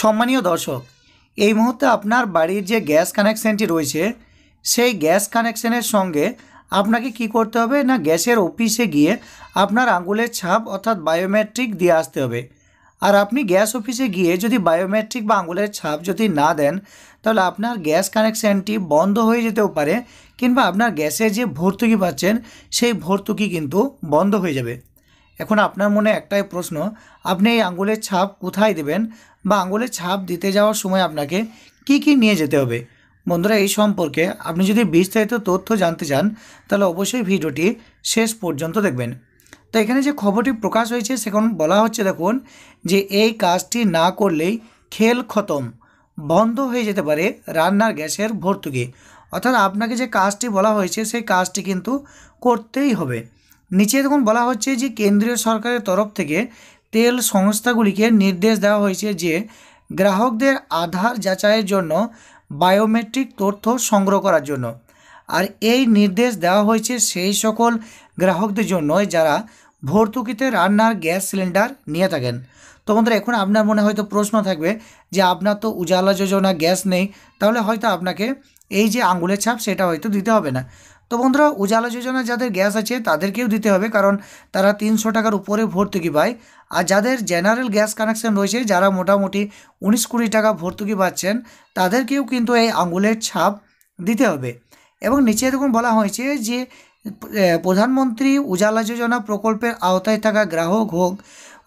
সম্মানীয় দর্শক এই মুহূর্তে আপনার বাড়ির যে গ্যাস কানেকশানটি রয়েছে সেই গ্যাস কানেকশানের সঙ্গে আপনাকে কি করতে হবে না গ্যাসের অফিসে গিয়ে আপনার আঙুলের ছাপ অর্থাৎ বায়োমেট্রিক দিয়ে আসতে হবে আর আপনি গ্যাস অফিসে গিয়ে যদি বায়োমেট্রিক বা আঙুলের ছাপ যদি না দেন তাহলে আপনার গ্যাস কানেকশানটি বন্ধ হয়ে যেতেও পারে কিংবা আপনার গ্যাসে যে ভর্তুকি পাচ্ছেন সেই ভর্তুকি কিন্তু বন্ধ হয়ে যাবে এখন আপনার মনে একটাই প্রশ্ন আপনি এই আঙ্গুলের ছাপ কোথায় দেবেন বা আঙ্গুলের ছাপ দিতে যাওয়ার সময় আপনাকে কি কি নিয়ে যেতে হবে বন্ধুরা এই সম্পর্কে আপনি যদি বিস্তারিত তথ্য জানতে চান তাহলে অবশ্যই ভিডিওটি শেষ পর্যন্ত দেখবেন তো এখানে যে খবরটি প্রকাশ হয়েছে সেখানে বলা হচ্ছে দেখুন যে এই কাজটি না করলেই খেল খতম বন্ধ হয়ে যেতে পারে রান্নার গ্যাসের ভর্তুকি অর্থাৎ আপনাকে যে কাজটি বলা হয়েছে সেই কাজটি কিন্তু করতেই হবে নিচে তখন বলা হচ্ছে যে কেন্দ্রীয় সরকারের তরফ থেকে তেল সংস্থাগুলিকে নির্দেশ দেওয়া হয়েছে যে গ্রাহকদের আধার যাচাইয়ের জন্য বায়োমেট্রিক তথ্য সংগ্রহ করার জন্য আর এই নির্দেশ দেওয়া হয়েছে সেই সকল গ্রাহকদের জন্য যারা ভর্তুকিতে রান্নার গ্যাস সিলিন্ডার নিয়ে থাকেন তো বন্ধুরা এখন আপনার মনে হয়তো প্রশ্ন থাকবে যে আপনার তো উজালা যোজনা গ্যাস নেই তাহলে হয়তো আপনাকে এই যে আঙ্গুলের ছাপ সেটা হয়তো দিতে হবে না তো বন্ধুরা উজালা যোজনা যাদের গ্যাস আছে তাদেরকেও দিতে হবে কারণ তারা তিনশো টাকার উপরে ভর্তুকি পায় আর যাদের জেনারেল গ্যাস কানেকশন রয়েছে যারা মোটামুটি উনিশ কুড়ি টাকা ভর্তুকি পাচ্ছেন তাদেরকেও কিন্তু এই আঙুলের ছাপ দিতে হবে এবং নিচে দেখুন বলা হয়েছে যে প্রধানমন্ত্রী উজালা যোজনা প্রকল্পের আওতায় থাকা গ্রাহক হোক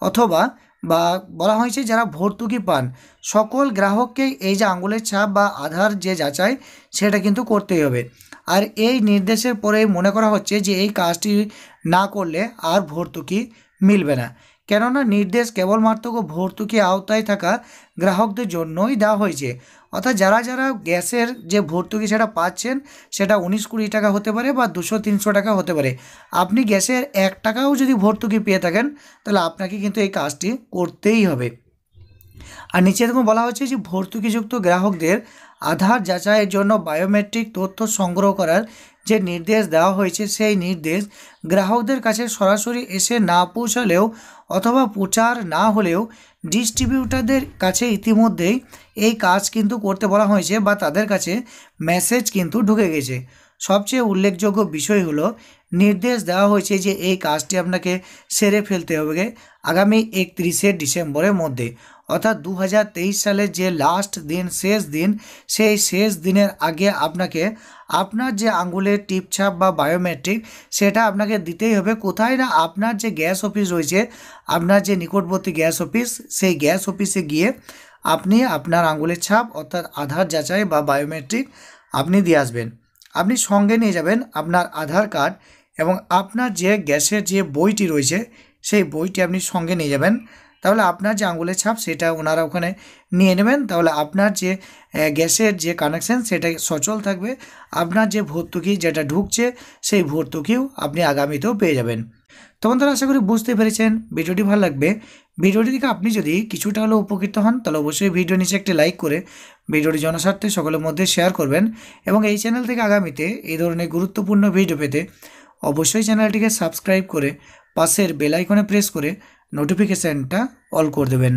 অথবা বা বলা হয়েছে যারা ভর্তুকি পান সকল গ্রাহককে এই যে আঙুলের ছাপ বা আধার যে যাচাই সেটা কিন্তু করতেই হবে আর এই নির্দেশের পরে মনে করা হচ্ছে যে এই কাজটি না করলে আর ভর্তুকি মিলবে না কেননা নির্দেশ কেবলমাত্র ভর্তুকি আওতায় থাকা গ্রাহকদের জন্যই দেওয়া হয়েছে অর্থাৎ যারা যারা গ্যাসের যে ভর্তুকি সেটা পাচ্ছেন সেটা উনিশ কুড়ি টাকা হতে পারে বা দুশো তিনশো টাকা হতে পারে আপনি গ্যাসের এক টাকাও যদি ভর্তুকি পেয়ে থাকেন তাহলে আপনাকে কিন্তু এই কাজটি করতেই হবে আর নিচে দেখুন বলা হচ্ছে যে ভর্তুকিযুক্ত গ্রাহকদের আধার যাচাইয়ের জন্য বায়োমেট্রিক তথ্য সংগ্রহ করার যে নির্দেশ দেওয়া হয়েছে সেই নির্দেশ গ্রাহকদের কাছে সরাসরি এসে না পৌঁছালেও অথবা প্রচার না হলেও ডিস্ট্রিবিউটারদের কাছে ইতিমধ্যেই এই কাজ কিন্তু করতে বলা হয়েছে বা তাদের কাছে মেসেজ কিন্তু ঢুকে গেছে সবচেয়ে উল্লেখযোগ্য বিষয় হলো নির্দেশ দেওয়া হয়েছে যে এই কাজটি আপনাকে সেরে ফেলতে হবে আগামী একত্রিশে ডিসেম্বরের মধ্যে অর্থাৎ দু সালের যে লাস্ট দিন শেষ দিন সেই শেষ দিনের আগে আপনাকে আপনার যে আঙ্গুলের টিপছাপ বা বায়োমেট্রিক সেটা আপনাকে দিতেই হবে কোথায় না আপনার যে গ্যাস অফিস রয়েছে আপনার যে নিকটবর্তী গ্যাস অফিস সেই গ্যাস অফিসে গিয়ে আপনি আপনার আঙ্গুলের ছাপ অর্থাৎ আধার যাচাই বা বায়োমেট্রিক আপনি দিয়ে আসবেন আপনি সঙ্গে নিয়ে যাবেন আপনার আধার কার্ড এবং আপনার যে গ্যাসের যে বইটি রয়েছে সেই বইটি আপনি সঙ্গে নিয়ে যাবেন তাহলে আপনার যে আঙুলের ছাপ সেটা ওনারা ওখানে নিয়ে নেবেন তাহলে আপনার যে গ্যাসের যে কানেকশন সেটা সচল থাকবে আপনার যে ভর্তুকি যেটা ঢুকছে সেই ভর্তুকিও আপনি আগামীতেও পেয়ে যাবেন তখন তারা আশা করি বুঝতে পেরেছেন ভিডিওটি ভালো লাগবে ভিডিওটি থেকে আপনি যদি কিছুটা হলেও উপকৃত হন তাহলে অবশ্যই ভিডিও নিচে একটি লাইক করে ভিডিওটি জনস্বার্থে সকলের মধ্যে শেয়ার করবেন এবং এই চ্যানেল থেকে আগামীতে এই ধরনের গুরুত্বপূর্ণ ভিডিও পেতে অবশ্যই চ্যানেলটিকে সাবস্ক্রাইব করে পাশের বেলাইকনে প্রেস করে নোটিফিকেশানটা অল করে দেবেন